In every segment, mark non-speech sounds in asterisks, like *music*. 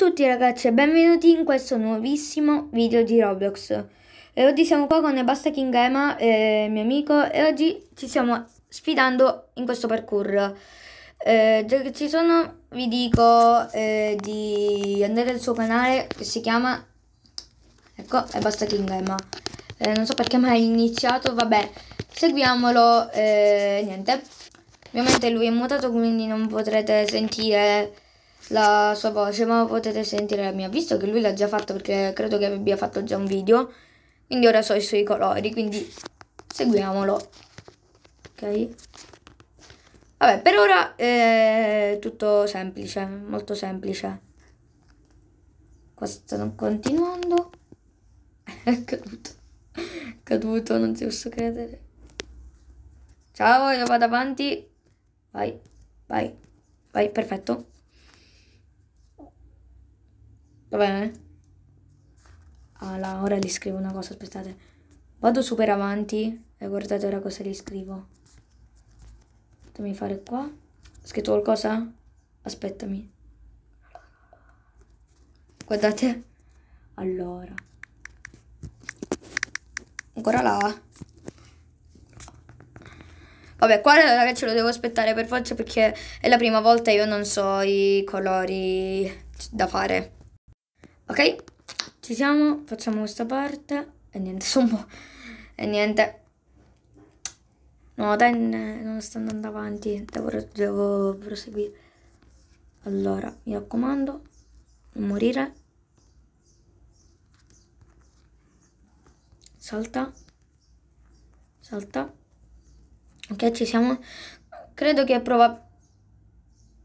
a tutti ragazzi e benvenuti in questo nuovissimo video di Roblox E oggi siamo qua con Basta King Emma, eh, mio amico E oggi ci stiamo sfidando in questo parkour eh, Già che ci sono vi dico eh, di andare al suo canale che si chiama Ecco, e Basta King Emma eh, Non so perché mai iniziato, vabbè Seguiamolo, eh, niente Ovviamente lui è mutato quindi non potrete sentire la sua voce, ma potete sentire la mia, visto che lui l'ha già fatto perché credo che abbia fatto già un video, quindi ora so i suoi colori, quindi seguiamolo. Ok? Vabbè, per ora è eh, tutto semplice, molto semplice. Qua stanno continuando. *laughs* È caduto. È caduto, non si posso credere. Ciao, io vado avanti. Vai, vai, vai, perfetto. Va bene? Ah, ora gli scrivo una cosa, aspettate. Vado super avanti e guardate ora cosa gli scrivo. Fatemi fare qua. Ho scritto qualcosa? Aspettami. Guardate. Allora. Ancora là. Vabbè, qua ragazzi lo devo aspettare per forza perché è la prima volta io non so i colori da fare. Ok? Ci siamo, facciamo questa parte. E niente, *laughs* insomma. E niente. No, dai, non sto andando avanti. Devo, devo proseguire. Allora, mi raccomando. Non morire. Salta. Salta. Ok, ci siamo. Credo che prova...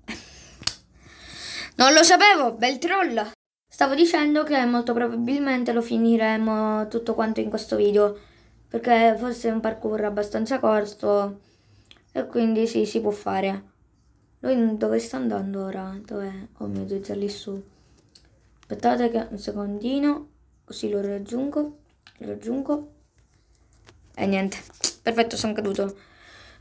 *laughs* Non lo sapevo, bel troll. Stavo dicendo che molto probabilmente lo finiremo tutto quanto in questo video, perché forse è un parkour abbastanza corto e quindi sì, si può fare. Lui dove sta andando ora? Dov'è? Oh mio Dio, è lì su. Aspettate che un secondino, così lo raggiungo, lo raggiungo. E niente, perfetto, sono caduto.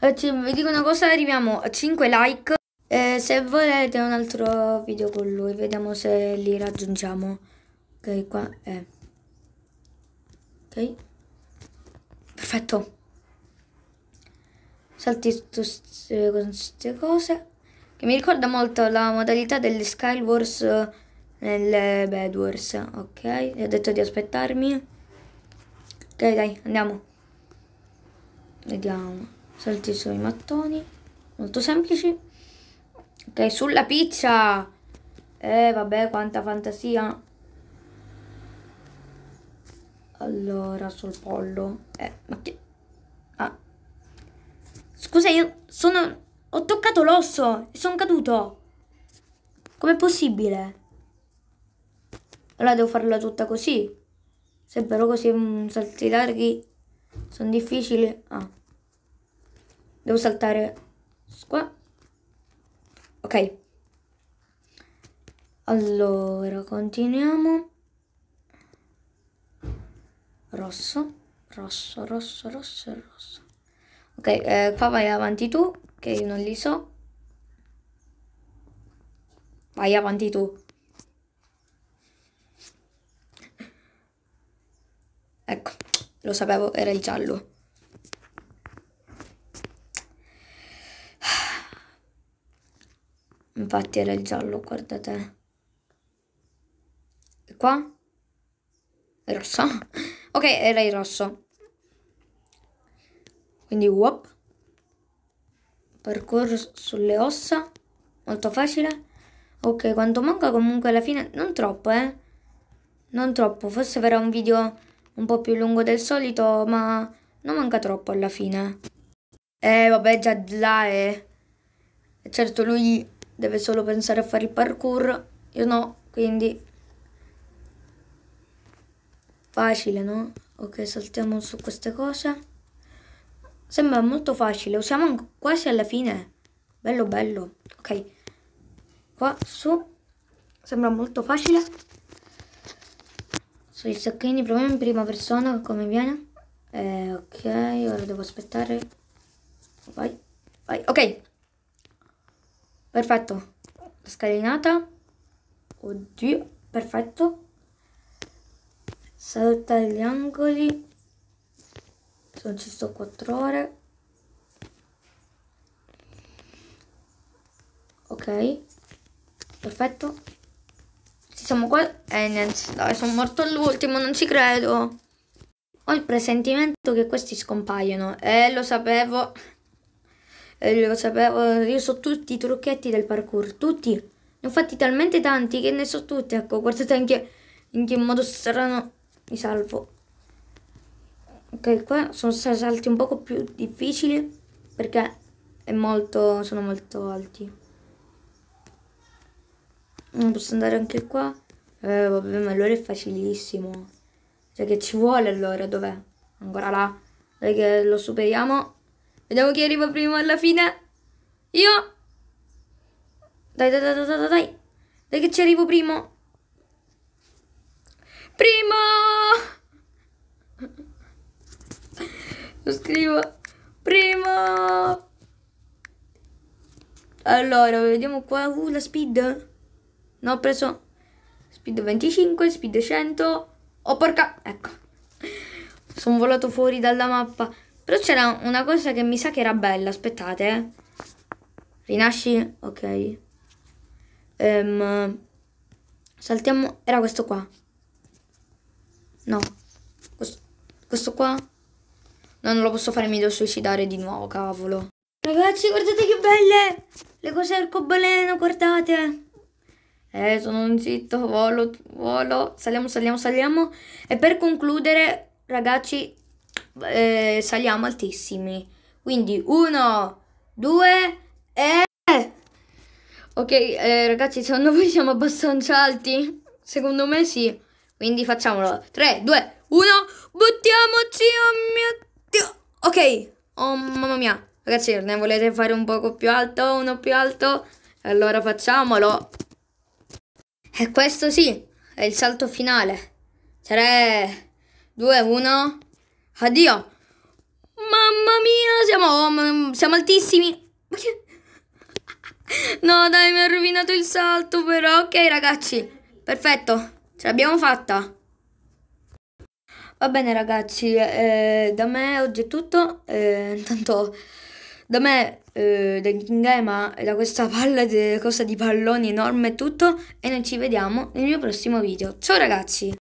Eh, vi dico una cosa, arriviamo a 5 like. Eh, se volete un altro video con lui, vediamo se li raggiungiamo. Ok, qua è. Eh. Ok. Perfetto. Salti tutte queste cose. Che mi ricorda molto la modalità degli Skywars nelle Bad Wars. Ok, gli ho detto di aspettarmi. Ok, dai, andiamo. Vediamo. Salti sui mattoni. Molto semplici. Ok, sulla pizza. Eh, vabbè, quanta fantasia. Allora, sul pollo. Eh, ma che... Ah. Scusa, io sono... Ho toccato l'osso e sono caduto. Com'è possibile? Allora devo farla tutta così. Se però così mh, mm, salti larghi sono difficili. Ah. Devo saltare Squa. Ok. Allora, continuiamo. Rosso, rosso, rosso, rosso, rosso. Ok, eh, qua vai avanti tu, che io non li so. Vai avanti tu. Ecco, lo sapevo, era il giallo. Infatti era il giallo, guardate. E qua? È rosso. *laughs* ok, era il rosso. Quindi, whoop. Percorso sulle ossa. Molto facile. Ok, quanto manca comunque alla fine... Non troppo, eh. Non troppo. Forse verrà un video un po' più lungo del solito, ma... Non manca troppo alla fine. Eh, vabbè, già là è... Eh. Certo, lui deve solo pensare a fare il parkour, io no, quindi facile, no? Ok, saltiamo su queste cose. Sembra molto facile, usiamo quasi alla fine. Bello, bello. Ok, qua su. Sembra molto facile. Sui sacchini proviamo in prima persona come viene. Eh, ok, ora devo aspettare. Vai, vai, ok. Perfetto. Scalinata. Oddio, perfetto. Salta gli angoli. Sono ci sto 4 ore. Ok. Perfetto. Ci siamo qua. Eh, niente, dai, sono morto all'ultimo, non ci credo. Ho il presentimento che questi scompaiono. Eh, lo sapevo lo sapevo, eh, io so tutti i trucchetti del parkour, tutti. Ne ho fatti talmente tanti che ne so tutti, ecco, guardate anche in che modo strano mi salvo. Ok, qua sono salti un poco più difficili perché è molto, sono molto alti. Non Posso andare anche qua? Eh, vabbè, ma allora è facilissimo. Cioè che ci vuole allora, dov'è? Ancora là. Dai che lo superiamo. Vediamo chi arriva prima alla fine. Io. Dai, dai, dai, dai, dai. Dai che ci arrivo primo. Primo! Lo scrivo. Primo! Allora, vediamo qua. Uh, la speed. No, ho preso speed 25, speed 100. Oh, porca. Ecco. Sono volato fuori dalla mappa. Però c'era una cosa che mi sa che era bella, aspettate. Eh. Rinasci, ok. Um, saltiamo, era questo qua. No, questo, questo qua. No, non lo posso fare, mi devo suicidare di nuovo, cavolo. Ragazzi, guardate che belle! Le cose arcobaleno, guardate! Eh, sono un zitto, volo, volo. Saliamo, saliamo, saliamo. E per concludere, ragazzi, eh, saliamo altissimi. Quindi uno, due e... Ok eh, ragazzi, secondo voi siamo abbastanza alti? Secondo me sì. Quindi facciamolo. 3, 2, 1, buttiamoci, oh mio Dio. Ok, oh mamma mia. Ragazzi, ne volete fare un poco più alto, uno più alto? Allora facciamolo. E questo sì, è il salto finale. 3, 2, 1... Addio. Mamma mia, siamo, siamo altissimi. *laughs* No, dai, mi ha rovinato il salto, però. Ok, ragazzi, perfetto. Ce l'abbiamo fatta. Va bene, ragazzi, eh, da me oggi è tutto. Eh, intanto, da me, eh, da Kingema e da questa palla di, cosa di palloni enorme è tutto. E noi ci vediamo nel mio prossimo video. Ciao, ragazzi!